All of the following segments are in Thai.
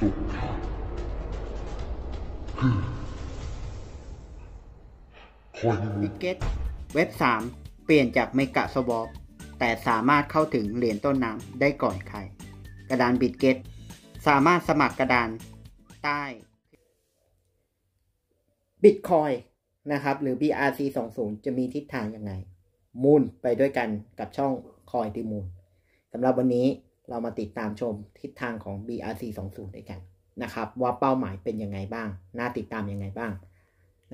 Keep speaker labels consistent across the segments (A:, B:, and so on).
A: สิเก็ตเว็บ3เปลี่ยนจากเมกะสวอปแต่สามารถเข้าถึงเหรียญต้นน้ำได้ก่อนใคร กระดานบิตเก็ตสามารถสมัครกระดานใต้บิตคอยนะครับ หรือ BRC 2 0จะมีทิศทางยังไง มูลไปด้วยกันกับช่องคอยติมูลสำหรับวันนี้เรามาติดตามชมทิศทางของ BRC 20ด้วยกันนะครับ ว่าเป้าหมายเป็นยังไงบ้าง น่าติดตามยังไงบ้าง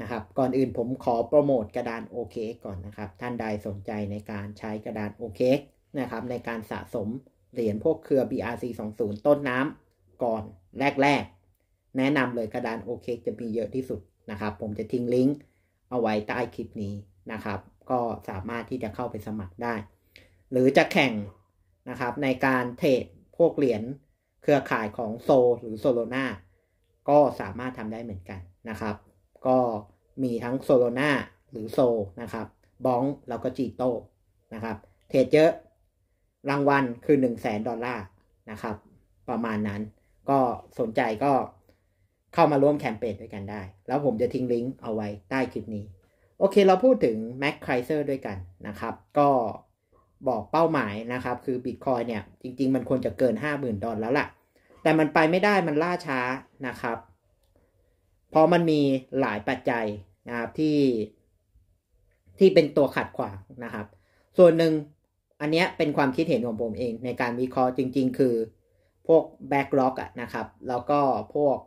A: นะครับ ก่อนอื่นผมขอโปรโมทกระดาน OK ก่อนนะครับ ท่านใดสนใจในการใช้กระดาน OK นะครับ ในการสะสม เหรียญพวกเครือ BRC 20ต้นน้ำก่อนแรกๆ แนะนำเลยกระดาน OK จะมีเยอะที่สุดนะครับ ผมจะทิ้งลิงก์เอาไว้ใต้คลิปนี้นะครับก็สามารถที่จะเข้าไปสมัครได้ หรือจะแข่งนะครับในการเทรดพวกเหรียญเครือข่ายของโซหรือโซโลนาก็สามารถทำได้เหมือนกันนะครับ ก็มีทั้งโซโลนาหรือโซนะครับบองแล้วก็จีโตนะครับเทรดเยอะรางวัลคือ 1 0 0 0 0แสนดอลลาร์นะครับ ประมาณนั้นก็สนใจก็เข้ามาร่วมแคมเปญด้วยกันได้ แล้วผมจะทิ้งลิงก์เอาไว้ใต้คลิปนี้ โอเค เราพูดถึงแม็กไครเซอร์ด้วยกันนะครับ ก็บอกเป้าหมายนะครับคือ Bitcoin เนี่ย จริง ๆ มันควรจะเกิน 50,000 ดอลแล้วล่ะ แต่มันไปไม่ได้มันล่าช้านะครับ เพราะมันมีหลายปัจจัยนะครับ ที่ ที่เป็นตัวขัดขวางนะครับ ส่วนหนึ่งอันเนี้ยเป็นความคิดเห็นของผมเอง ในการวิเคราะห์จริง ๆ คือ พวกแบ็กล็อกนะครับ แล้วก็พวก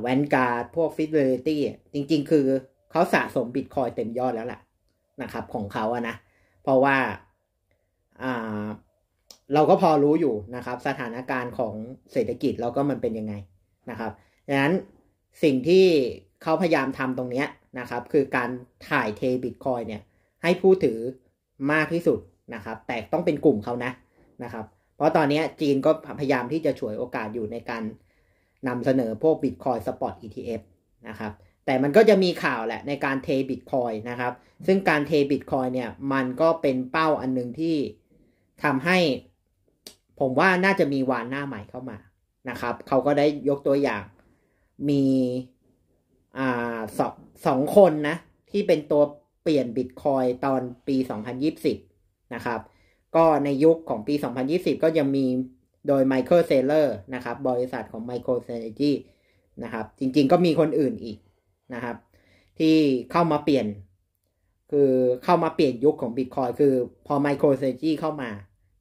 A: แวนการ์ดพวกฟิสเบอร์ตี้จริงๆ คือเขาสะสมบิตคอยเต็มยอดแล้วล่ะนะครับ ของเขาอะนะ เพราะว่าเราก็พอรู้อยู่นะครับ สถานการณ์ของเศรษฐกิจแล้วก็มันเป็นยังไงนะครับดังนั้นสิ่งที่เขาพยายามทำตรงนี้นะครับคือการถ่ายเทบิตคอยเนี่ยให้ผู้ถือมากที่สุดนะครับ แต่ต้องเป็นกลุ่มเขานะนะครับ เพราะตอนนี้จีนก็พยายามที่จะฉวยโอกาสอยู่ในการนำเสนอพวกบิตคอยสปอต ETF นะครับแต่มันก็จะมีข่าวแหละในการเทบิตคอยนะครับซึ่งการเทบิตคอยเนี่ยมันก็เป็นเป้าอันหนึ่งที่ทำให้ ผมว่าน่าจะมีวานหน้าใหม่เข้ามานะครับ เขาก็ได้ยกตัวอย่างมีอ่าสองสองคนนะ ที่เป็นตัวเปลี่ยนบิตคอยตอนปี 2020นะครับก็ในยุคของปี 2020 ก็ยังมีโดยไมเคิลเซเลอร์นะครับ บริษัทของไมโครเซเนจีนะครับจริงๆก็มีคนอื่นอีกนะครับ ที่เข้ามาเปลี่ยน คือเข้ามาเปลี่ยนยุคของบิตคอยคือพอไมโครเซเนจีเข้ามา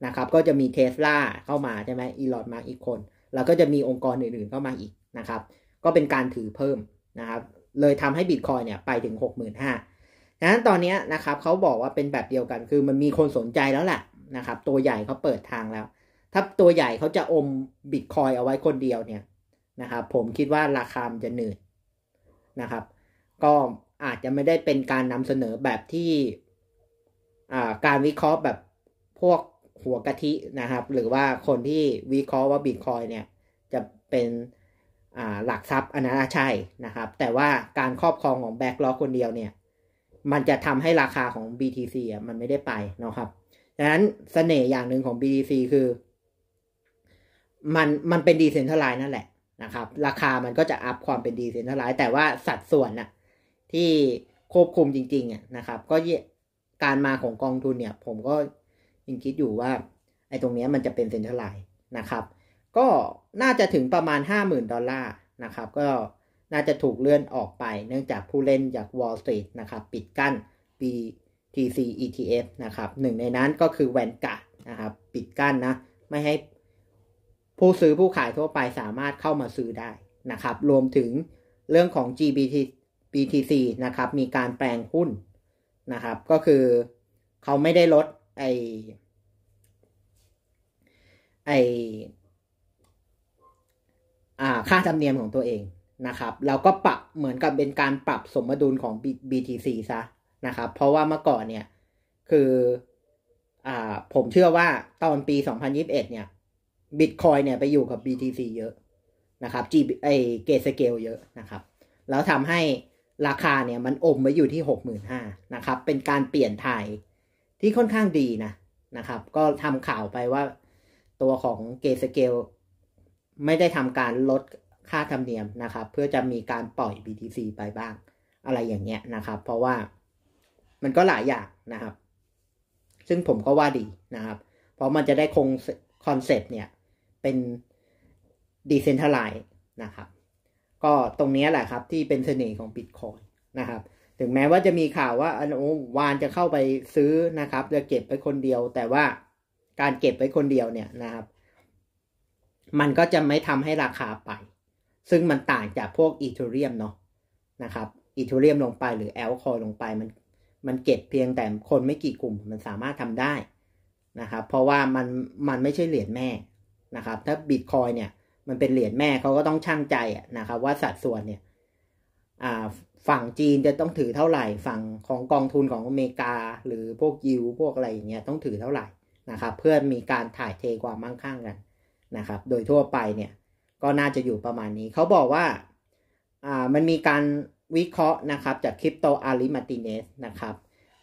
A: นะครับก็จะมีเทสลาเข้ามาใช่ไหมอีลอนมาอีกคน แล้วก็จะมีองค์กรอื่นๆเข้ามาอีกนะครับก็เป็นการถือเพิ่มนะครับเลยทำให้บิตคอยเนี่ยไปถึง 6 5 0 0 0ดังนั้นตอนนี้นะครับเขาบอกว่าเป็นแบบเดียวกัน คือมันมีคนสนใจแล้วแหละนะครับตัวใหญ่เขาเปิดทางแล้ว ถ้าตัวใหญ่เขาจะอมบิตคอยเอาไว้คนเดียวเนี่ยนะครับผมคิดว่าราคามจะหนืดนะครับก็อาจจะไม่ได้เป็นการนำเสนอแบบที่การวิเคราะห์แบบพวกหัวกะทินะครับ หรือว่าคนที่วิเคราะห์ว่าบิตคอยเนี่ย จะเป็นหลักทรัพย์อันนั้นใช่นะครับแต่ว่าการครอบครองของแบ็กล็อกคนเดียวเนี่ยมันจะทำให้ราคาของ BTC อ่ะมันไม่ได้ไปนะครับดังนั้นสเสน่ห์อย่างหนึ่งของ BTC คือ มันมันเป็นดีเซนทรัลไลน์นั่นแหละนะครับ ราคามันก็จะอัพความเป็นดีเซนทรัลไลน์แต่ว่าสัดส่วนน่ะที่ควบคุมจริงๆอ่ะนะครับ ก็การมาของกองทุนเนี่ย ผมก็ยังคิดอยู่ว่าไอ้ตรงนี้มันจะเป็นเซ็นทรัลไลน์นะครับ ก็น่าจะถึงประมาณ 50,000 ดอลลาร์นะครับ ก็น่าจะถูกเลื่อนออกไปเนื่องจากผู้เล่นจาก Wall Street นะครับปิดกั้น BTC ETF นะครับหนึ่งในนั้นก็คือแวนก u นะครับปิดกั้นนะไม่ให้ผู้ซื้อผู้ขายทั่วไปสามารถเข้ามาซื้อได้นะครับรวมถึงเรื่องของ GBT BTC นะครับมีการแปลงหุ้นนะครับก็คือเขาไม่ได้ลดไอไอค่าธรรมเนียมของตัวเองนะครับ เราก็ปรับเหมือนกับเป็นการปรับสมดุลของ BTC ซะนะครับ เพราะว่าเมื่อก่อนเนี่ย คืออ่าผมเชื่อว่าตอนปี 2021 เนี่ยบิตคอยเนี่ยไปอยู่กับ BTC เยอะนะครับ G ไอเกสเกลเยอะนะครับ แล้วทำให้ราคาเนี่ยมันอมไว้อยู่ที่ 65,000นะครับ เป็นการเปลี่ยนถ่ายที่ค่อนข้างดีนะนะครับ ก็ทำข่าวไปว่าตัวของเกสเกลไม่ได้ทำการลดค่าธรรมเนียมนะครับ เพื่อจะมีการปล่อย BTC ไปบ้าง อะไรอย่างเงี้ยนะครับ เพราะว่ามันก็หลายอย่างนะครับ ซึ่งผมก็ว่าดีนะครับ เพราะมันจะได้คงคอนเซปต์เนี่ยเป็นดีเซนทัลไลน์นะครับ ก็ตรงนี้แหละครับ ที่เป็นเสน่ห์ของ Bitcoin นะครับถึงแม้ว่าจะมีข่าวว่าอันโอวานจะเข้าไปซื้อนะครับจะเก็บไปคนเดียว แต่ว่าการเก็บไปคนเดียวเนี่ยนะครับ มันก็จะไม่ทำให้ราคาไป ซึ่งมันต่างจากพวกอีทูเรียมเนาะนะครับอีทูเรียมลงไปหรือแอลคอลงไปมัน มันเก็บเพียงแต่คนไม่กี่กลุ่มมันสามารถทำได้นะครับ เพราะว่ามันมันไม่ใช่เหรียญแม่นะครับ ถ้าบิตคอยเนี่ย มันเป็นเหรียญแม่เขาก็ต้องช่างใจนะครับ ว่าสัดส่วนเนี่ยอ่าฝั่งจีนจะต้องถือเท่าไหร่ ฝั่งของกองทุนของอเมริกา หรือพวกยิวพวกอะไรอย่างเงี้ยต้องถือเท่าไหร่นะครับ เพื่อมีการถ่ายเทความมั่งคั่งกันนะครับ โดยทั่วไปเนี่ยก็น่าจะอยู่ประมาณนี้เขาบอกว่า อ่า มันมีการวิเคราะห์นะครับจากคริปโตอาริมาติเนสนะครับ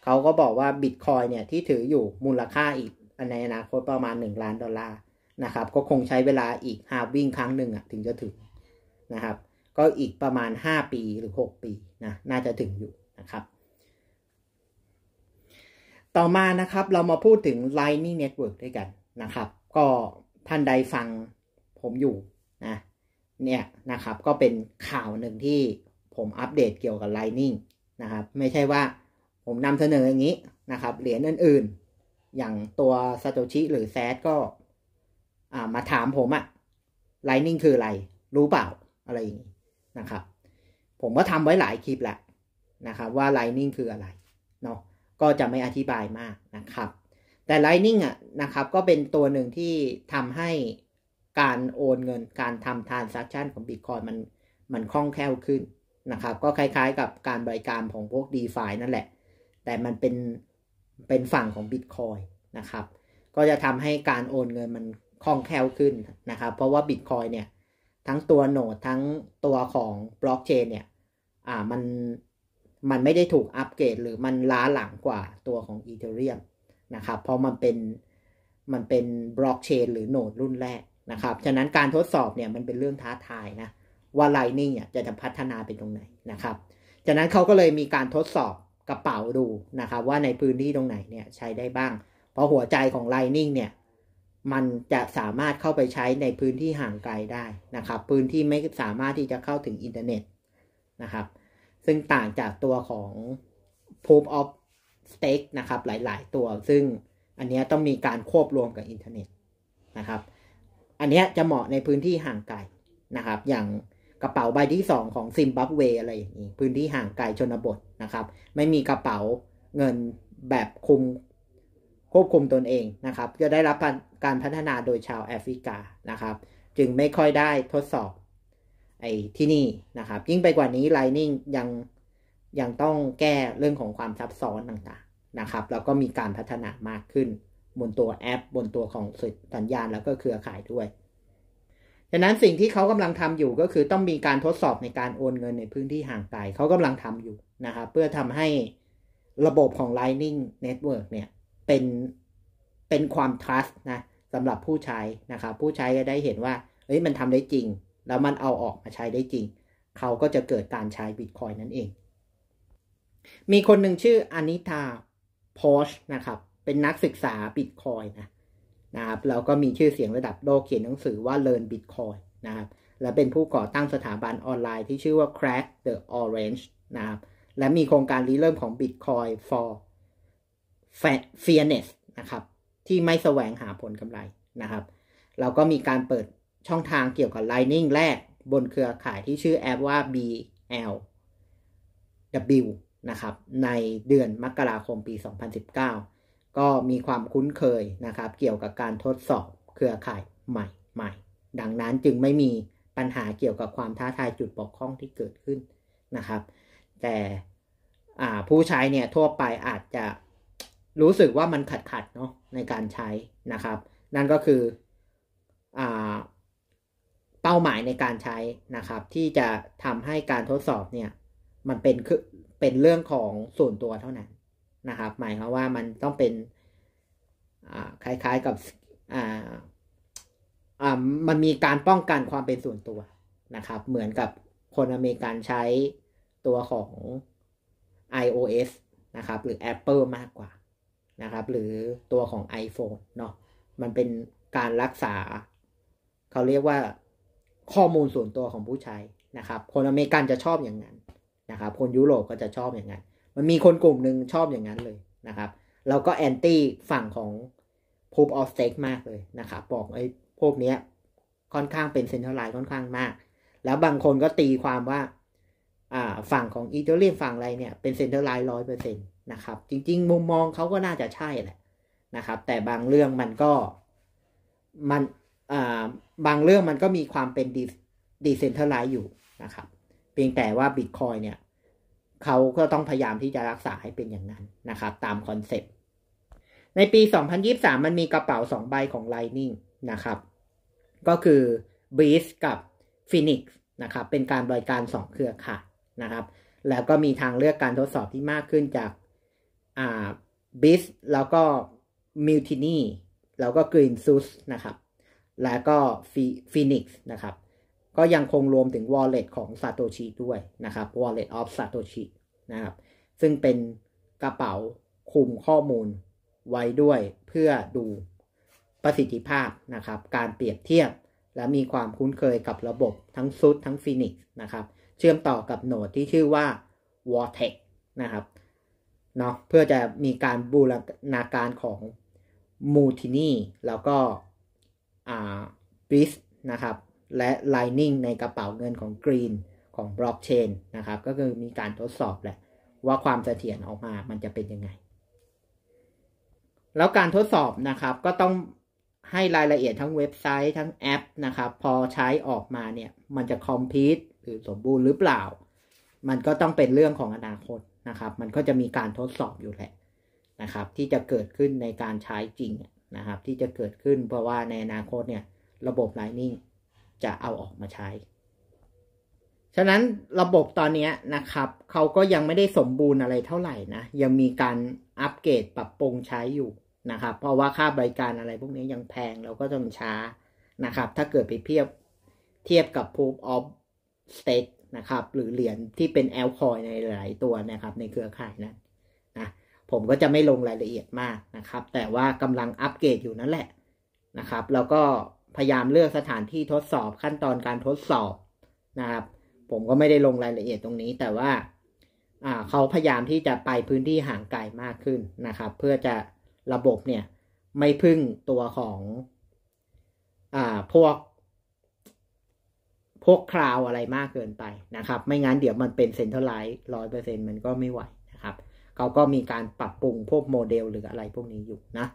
A: เขาก็บอกว่าบิตคอยเนี่ยที่ถืออยู่มูลค่าอีกในอนาคตประมาณ1ล้านดอลลาร์นะครับ ก็คงใช้เวลาอีกฮาวิ่งครั้งหนึ่งอ่ะถึงจะถึงนะครับ ก็อีกประมาณ 5 ปีหรือ 6 ปีนะน่าจะถึงอยู่นะครับ ต่อมานะครับเรามาพูดถึง Lightning Network ด้วยกันนะครับ ก็ท่านใดฟังผมอยู่นะเนี่ยนะครับก็เป็นข่าวหนึ่งที่ผมอัปเดตเกี่ยวกับ Lightning นะครับ ไม่ใช่ว่าผมนำเสนออย่างนี้นะครับ เหรียญอื่น ๆ อย่างตัวซาโตชิหรือแซดก็มาถามผมอะไลนิ่งคืออะไร รู้เปล่าอะไรอย่างนี้นะครับผมก็ทำไว้หลายคลิปแล้วนะครับว่า Lightning คืออะไรเนาะก็จะไม่อธิบายมากนะครับ แต่ Lightning อ่ะนะครับก็เป็นตัวหนึ่งที่ทำให้การโอนเงินการทำ transaction ของ Bitcoin มันมันคล่องแคล่วขึ้นนะครับ ก็คล้ายๆ กับการบริการของพวก d e f านั่นแหละ แต่มันเป็นเป็นฝั่งของ Bitcoin นะครับก็จะทำให้การโอนเงินมันคล่องแคล่วขึ้นนะครับ เพราะว่า Bitcoin เนี่ยทั้งตัวโหนดทั้งตัวของบล็อกเชนเนี่ยอ่ามันมันไม่ได้ถูกอัปเกรดหรือมันล้าหลังกว่าตัวของอเ t อเรียมนะครับเพราะมันเป็นมันเป็นบล็อกเชนหรือโนดรุ่นแรกนะครับฉะนั้นการทดสอบเนี่ยมันเป็นเรื่องท้าทายนะว่าไลนิ่งเนี่ยจะจะพัฒนาไปตรงไหนนะครับฉะนั้นเขาก็เลยมีการทดสอบกระเป๋าดูนะครับว่าในพื้นที่ตรงไหนเนี่ยใช้ได้บ้าง เพราะหัวใจของไลนิ่งเนี่ยมันจะสามารถเข้าไปใช้ในพื้นที่ห่างไกลได้นะครับพื้นที่ไม่สามารถที่จะเข้าถึงอินเทอร์เน็ตนะครับซึ่งต่างจากตัวของ Proof of Stake นะครับหลายๆตัว ซึ่งอันนี้ต้องมีการควบรวมกับอินเทอร์เน็ตนะครับ อันนี้จะเหมาะในพื้นที่ห่างไกลนะครับ อย่างกระเป๋าใบที่ 2 ของซิมบับเวอะไรอย่างนี้พื้นที่ห่างไกลชนบทนะครับ ไม่มีกระเป๋าเงินแบบคุมควบคุมตนเองนะครับ จะได้รับการพัฒนาโดยชาวแอฟริกานะครับ จึงไม่ค่อยได้ทดสอบไอ้ที่นี่นะครับยิ่งไปกว่านี้ Lightning ยัง ยังต้องแก้เรื่องของความซับซ้อนต่างๆนะครับแล้วก็มีการพัฒนามากขึ้น บนตัวแอป บนตัวของสัญญาณแล้วก็เครือข่ายด้วยดังนั้นสิ่งที่เขากำลังทำอยู่ก็คือต้องมีการทดสอบในการโอนเงินในพื้นที่ห่างไกลเขากำลังทำอยู่นะครับเพื่อทำให้ระบบของ Lightning Network เนี่ย เป็นเป็นความ trust นะสำหรับผู้ใช้นะครับผู้ใช้จะได้เห็นว่าเฮ้ยมันทำได้จริงแล้วมันเอาออกมาใช้ได้จริง เขาก็จะเกิดการใช้บิตคอยนั่นเอง มีคนหนึ่งชื่ออานิธาพอชนะครับ เป็นนักศึกษาบิตคอยนะนะครับแล้วก็มีชื่อเสียงระดับโลกเขียนหนังสือว่า Learn Bitcoin นะครับ และเป็นผู้ก่อตั้งสถาบันออนไลน์ที่ชื่อว่า Crack the Orange นะครับ และมีโครงการริเริ่มของ Bitcoin for Fairness นะครับ ที่ไม่แสวงหาผลกำไรนะครับแล้วก็มีการเปิดช่องทางเกี่ยวกับ Lightning แรกบนเครือข่ายที่ชื่อแอปว่า BLW นะครับ ในเดือนมกราคมปี 2019 ก็มีความคุ้นเคยนะครับ เกี่ยวกับการทดสอบเครือข่ายใหม่ๆ ดังนั้นจึงไม่มีปัญหาเกี่ยวกับความท้าทายจุดบกพร่องที่เกิดขึ้นนะครับ แต่ผู้ใช้เนี่ยทั่วไปอาจจะรู้สึกว่ามันขัดขัดเนาะในการใช้นะครับ นั่นก็คืออเป้าหมายในการใช้นะครับ ที่จะทำให้การทดสอบเนี่ย มันเป็นคือเป็นเรื่องของส่วนตัวเท่านั้นนะครับ หมายความว่ามันต้องเป็นคล้ายๆกับมันมีการป้องกันความเป็นส่วนตัวนะครับ เหมือนกับคนอเมริกันใช้ตัวของ iOS นะครับ หรือ Apple มากกว่านะครับ หรือตัวของ iPhone เนาะมันเป็นการรักษา เขาเรียกว่าข้อมูลส่วนตัวของผู้ใช้นะครับ คนอเมริกันจะชอบอย่างนั้นนะครับ คนยุโรปก็จะชอบอย่างนั้น มันมีคนกลุ่มหนึ่งชอบอย่างนั้นเลยนะครับเราก็แอนตี้ฝั่งของ proof of stake มากเลยนะครับบอกไอ้พวกเนี้ย ค่อนข้างเป็นเซ็นทรัลไลน์ค่อนข้างมาก แล้วบางคนก็ตีความว่าฝั่งของอีเทเรียฝั่งอะไรเนี่ย เป็นเซ็นทรัลไลน์ร้อยเปอร์เซ็นต์นะครับ จริงๆ มุมมองเขาก็น่าจะใช่แหละนะครับ แต่บางเรื่องมันก็มันบางเรื่องมันก็มีความเป็นดีเซนเทอร์ไลซ์อยู่นะครับ เพียงแต่ว่าบิตคอยเนี่ยเขาก็ต้องพยายามที่จะรักษาให้เป็นอย่างนั้นนะครับ ตามคอนเซ็ปต์ ในปี 2023 มันมีกระเป๋า2ใบของ Lightning นะครับ ก็คือ b e a s t กับ Phoenix นะครับเป็นการบริการ 2 เครือข่ายนะครับ แล้วก็มีทางเลือกการทดสอบที่มากขึ้นจากอ่า b e a s t แล้วก็ Mutiny แล้วก็ Green s u s นะครับและก็ฟีนิกซ์นะครับ ก็ยังคงรวมถึง Wallet ของ Satoshi ด้วยนะครับ Wallet of Satoshi นะครับ ซึ่งเป็นกระเป๋าคุมข้อมูลไว้ด้วยเพื่อดูประสิทธิภาพนะครับ การเปรียบเทียบ และมีความคุ้นเคยกับระบบทั้งซุดทั้งฟีนิกซ์นะครับ เชื่อมต่อกับโหนดที่ชื่อว่า w a r t e x นะครับเนาะ เพื่อจะมีการบูรณาการของมูทินี่แล้วก็บิสนะครับ และ Lining ในกระเป๋าเงินของ Green ของบล็อกเชนนะครับ ก็คือมีการทดสอบแหละ ว่าความเสถียรออกมามันจะเป็นยังไง แล้วการทดสอบนะครับก็ต้องให้รายละเอียดทั้งเว็บไซต์ทั้งแอปนะครับ พอใช้ออกมาเนี่ย มันจะคอมพิวตหรือสมบูรณ์หรือเปล่า มันก็ต้องเป็นเรื่องของอนาคตนะครับ มันก็จะมีการทดสอบอยู่แหละนะครับที่จะเกิดขึ้นในการใช้จริงนะครับที่จะเกิดขึ้นเพราะว่าในอนาคตเนี่ย ระบบ Lightning จะเอาออกมาใช้ ฉะนั้นระบบตอนนี้นะครับ เขาก็ยังไม่ได้สมบูรณ์อะไรเท่าไหร่นะ ยังมีการอัปเกรดปรับปรุงใช้อยู่นะครับ เพราะว่าค่าบริการอะไรพวกนี้ยังแพงแล้วก็ต้องช้านะครับ ถ้าเกิดไปเทียบเทียบกับ Proof of Stake นะครับ หรือเหรียญที่เป็นแอลคอยในหลายตัวนะครับในเครือข่ายนะั้นผมก็จะไม่ลงรายละเอียดมากนะครับ แต่ว่ากำลังอัปเกรดอยู่นั่นแหละนะครับ แล้วก็พยายามเลือกสถานที่ทดสอบขั้นตอนการทดสอบนะครับ ผมก็ไม่ได้ลงรายละเอียดตรงนี้ แต่ว่าเขาพยายามที่จะไปพื้นที่ห่างไกลมากขึ้นนะครับ เพื่อจะระบบเนี่ย ไม่พึ่งตัวของ อ่าพวก พวกคลาวอะไรมากเกินไปนะครับ ไม่งั้นเดี๋ยวมันเป็นเซ็นทรัลไลท์ร้อยเปอร์เซ็นมันก็ไม่ไหวเขาก็มีการปรับปรุงพวกโมเดลหรืออะไรพวกนี้อยู่นะ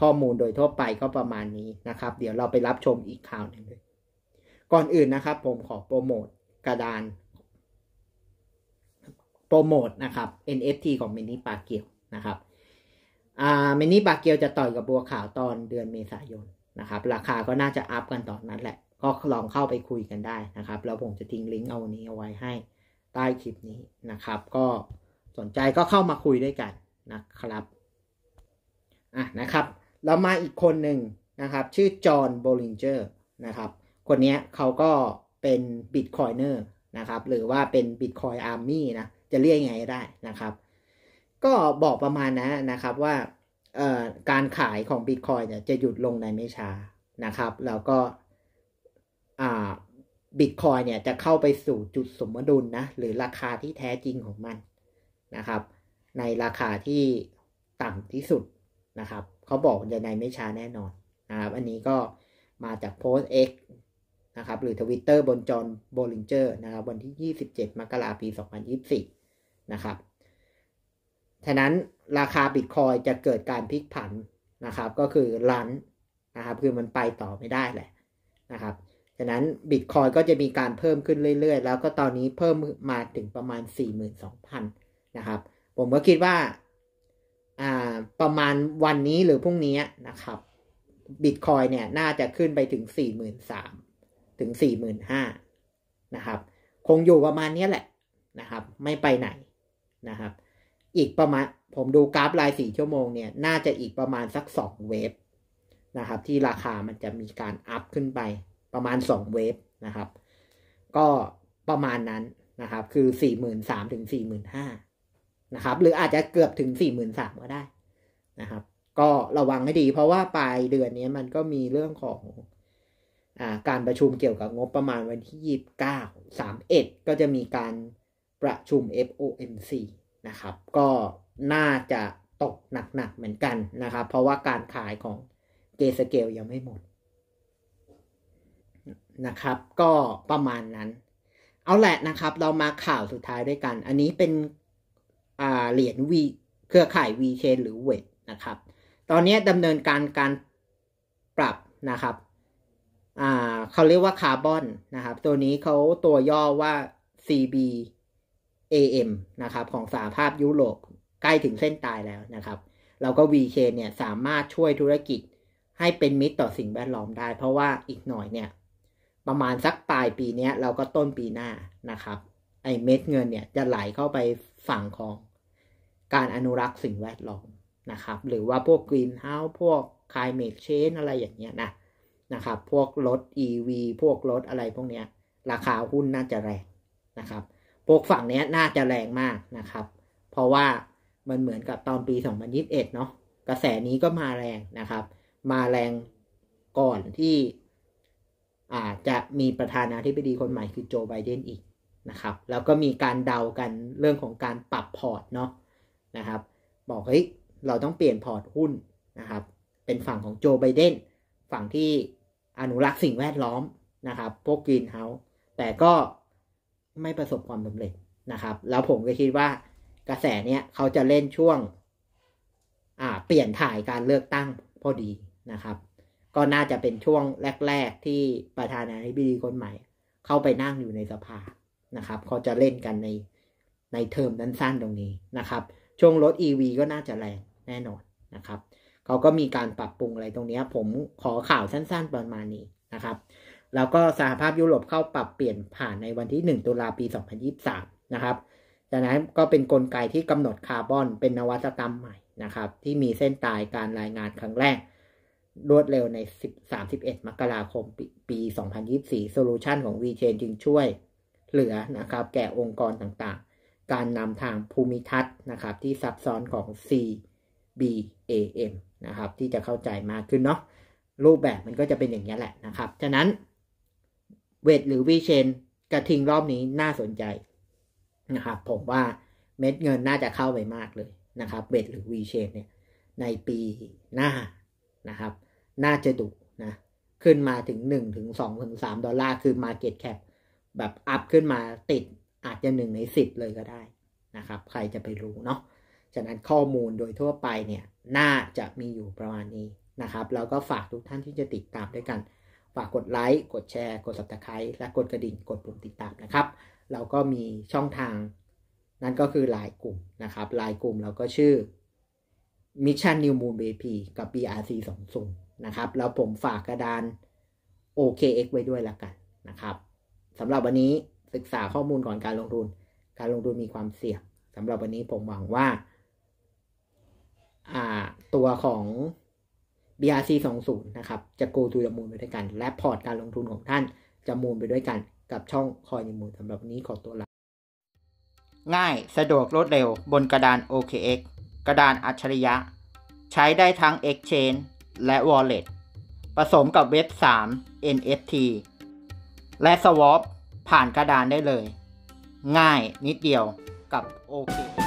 A: ข้อมูลโดยทั่วไปก็ประมาณนี้นะครับ เดี๋ยวเราไปรับชมอีกข่าวหนึ่งเลยก่อนอื่นนะครับผมขอโปรโมทกระดาน โปรโมทนะครับ NFT ของมินิปาเกียวนะครับอ่ามินิปาเกียวจะต่อยกับบัวขาวตอนเดือนเมษายนนะครับ ราคาก็น่าจะอัพกันตอนนั้นแหละ ก็ลองเข้าไปคุยกันได้นะครับ แล้วผมจะทิ้งลิงก์เอานี้เอาไว้ให้ ใต้คลิปนี้นะครับ ก็สนใจก็เข้ามาคุยด้วยกันนะครับอ่ะนะครับ เรามาอีกคนหนึ่งนะครับ ชื่อจอห์นโบลิงเจอร์นะครับ คนนี้เขาก็เป็นบิตคอยเนอร์นะครับ หรือว่าเป็นบิตคอยอาร์มี่นะ จะเรียกยังไงได้นะครับ ก็บอกประมาณนะนะครับว่าการขายของบิตคอยเนี่ย จะหยุดลงในไม่ช้านะครับ แล้วก็บิตคอยเนี่ยจะเข้าไปสู่จุดสมดุลนะ หรือราคาที่แท้จริงของมันนะครับในราคาที่ต่ำที่สุดนะครับเขาบอกจะในไม่ช้าแน่นอนนะครับอันนี้ก็มาจากโพสต์ X นะครับหรือทวิตเตอร์บนจอ์นโบลิงเจอร์นะครับวันที่ 27 มกราปี 2024 นะครับฉะนั้นราคาบิตคอยจะเกิดการพลิกผันนะครับก็คือรันนะครับคือมันไปต่อไม่ได้แหละนะครับฉะนั้นบิตคอยก็จะมีการเพิ่มขึ้นเรื่อยๆ แล้วก็ตอนนี้เพิ่มมาถึงประมาณ 42,000นะครับผมก็คิดว่าประมาณวันนี้หรือพรุ่งนี้นะครับบิตคอยเนี่ยน่าจะขึ้นไปถึงสี่หมื่นสามถึงสี่หมื่นห้านะครับ คงอยู่ประมาณนี้แหละนะครับ ไม่ไปไหนนะครับ อีกประมาณผมดูกราฟรายสี่ชั่วโมงเนี่ยน่าจะอีกประมาณสักสองเวฟนะครับ ที่ราคามันจะมีการอัพขึ้นไป ประมาณสองเวฟนะครับ ก็ประมาณนั้นนะครับ คือสี่หมื่นสามถึงสี่หมื่นห้านะครับหรืออาจจะเกือบถึงสี่หมื่นสามก็ได้นะครับ ก็ระวังให้ดีเพราะว่าปลายเดือนนี้มันก็มีเรื่องของอาการประชุมเกี่ยวกับงบประมาณวันที่ยี่สิบเก้าสามเอ็ดก็จะมีการประชุม FOMC นะครับก็น่าจะตกหนักๆเหมือนกันนะครับ เพราะว่าการขายของเกสเกลยังไม่หมดนะครับ ก็ประมาณนั้น เอาแหละนะครับ เรามาข่าวสุดท้ายด้วยกัน อันนี้เป็นเหรียญวีเครือข่าย VK หรือเวทนะครับ ตอนนี้ดำเนินการการปรับนะครับเขาเรียกว่าคาร์บอนนะครับ ตัวนี้เขาตัวย่อว่า CBAM นะครับ ของสหภาพยุโรปใกล้ถึงเส้นตายแล้วนะครับ เราก็ VK เนี่ยสามารถช่วยธุรกิจให้เป็นมิตรต่อสิ่งแวดล้อมได้ เพราะว่าอีกหน่อยเนี่ย ประมาณสักปลายปีนี้เราก็ต้นปีหน้านะครับไอเม็ดเงินเนี่ย จะไหลเข้าไปฝั่งของการอนุรักษ์สิ่งแวดล้อมนะครับ หรือว่าพวกกรีนเฮาส์พวกคายเมดเชนอะไรอย่างเงี้ยนะนะครับ พวกรถ EV พวกรถอะไรพวกเนี้ย ราคาหุ้นน่าจะแรงนะครับ พวกฝั่งเนี้ยน่าจะแรงมากนะครับ เพราะว่ามันเหมือนกับตอนปี 2021 เนาะกระแสนี้ก็มาแรงนะครับ มาแรงก่อนที่อาจจะมีประธานาธิบดีคนใหม่คือโจไบเดนอีกนะครับ แล้วก็มีการเดากันเรื่องของการปรับพอร์ตเนาะนะครับ บอกเฮ้ย เราต้องเปลี่ยนพอร์ตหุ้นนะครับ เป็นฝั่งของโจไบเดนฝั่งที่อนุรักษ์สิ่งแวดล้อมนะครับ พวกกรีนเฮาส์แต่ก็ไม่ประสบความสำเร็จนะครับ แล้วผมก็คิดว่ากระแสเนี้ย เขาจะเล่นช่วงอ่าเปลี่ยนถ่ายการเลือกตั้งพอดีนะครับ ก็น่าจะเป็นช่วงแรก ๆ ที่ประธานาธิบดีคนใหม่ เข้าไปนั่งอยู่ในสภานะครับเขาจะเล่นกันในในเทอมนนั้สั้นตรงนี้นะครับช่วงรถ EV ก็น่าจะแรงแน่นอนนะครับ เขาก็มีการปรับปรุงอะไรตรงนี้ ผมขอข่าวสั้นๆประมาณนี้นะครับแล้วก็สหภาพยุโรปเข้าปรับเปลี่ยนผ่านในวันที่ 1 ตุลาปี 2023นะครับจากนั้นก็เป็นนกลไกที่กำหนดคาร์บอนเป็นนวัตกรรมใหม่นะครับ ที่มีเส้นตายการรายงานครั้งแรก รวดเร็วใน31มกราคม ปี2024โซลูชันของ VChain จึงช่วยเหลือนะครับแก่องค์กรต่างๆ การนำทางภูมิทัศน์นะครับที่ซับซ้อนของ CBAM นะครับที่จะเข้าใจมากขึ้นเนาะรูปแบบมันก็จะเป็นอย่างนี้แหละนะครับฉะนั้นเวทหรือวีเชนกระทิงรอบนี้น่าสนใจนะครับผมว่าเม็ดเงินน่าจะเข้าไปมากเลยนะครับเวทหรือวีเชนเนี่ยในปีหน้านะครับน่าจะดุนะขึ้นมาถึง1ถึง2ถึง3ดอลลาร์คือ Market Cap แบบอัพขึ้นมาติดอาจจะหนึ่งในสิบเลยก็ได้นะครับ ใครจะไปรู้เนาะฉะนั้นข้อมูลโดยทั่วไปเนี่ยน่าจะมีอยู่ประมาณนี้นะครับแล้วก็ฝากทุกท่านที่จะติดตามด้วยกัน ฝากกดไลค์กดแชร์ กด subscribe และกดกระดิ่งกดปุ่มติดตามนะครับ เราก็มีช่องทาง นั่นก็คือไลน์กลุ่มนะครับไลน์กลุ่มเราก็ชื่อ Mission New Moon BP กับ BRC 2 0นะครับแล้วผมฝากกระดาน OKX ไว้ด้วยละกันนะครับสำหรับวันนี้ศึกษาข้อมูลก่อนการลงทุน การลงทุนมีความเสี่ยง สำหรับวันนี้ผมหวังว่า ตัวของ BRC 20นะครับ จะโกทูยมูลไปด้วยกัน และพอร์ตการลงทุนของท่านจะมูลไปด้วยกัน กับช่องคอยมูล สำหรับวันนี้ขอตัวลาง่ายสะดวก รวดเร็วบนกระดาน OKX กระดานอัจฉริยะ ใช้ได้ทั้ง Exchange และ Wallet ผสมกับเว็บ3 NFT และสวอปผ่านกระดานได้เลย ง่ายนิดเดียวกับโอเค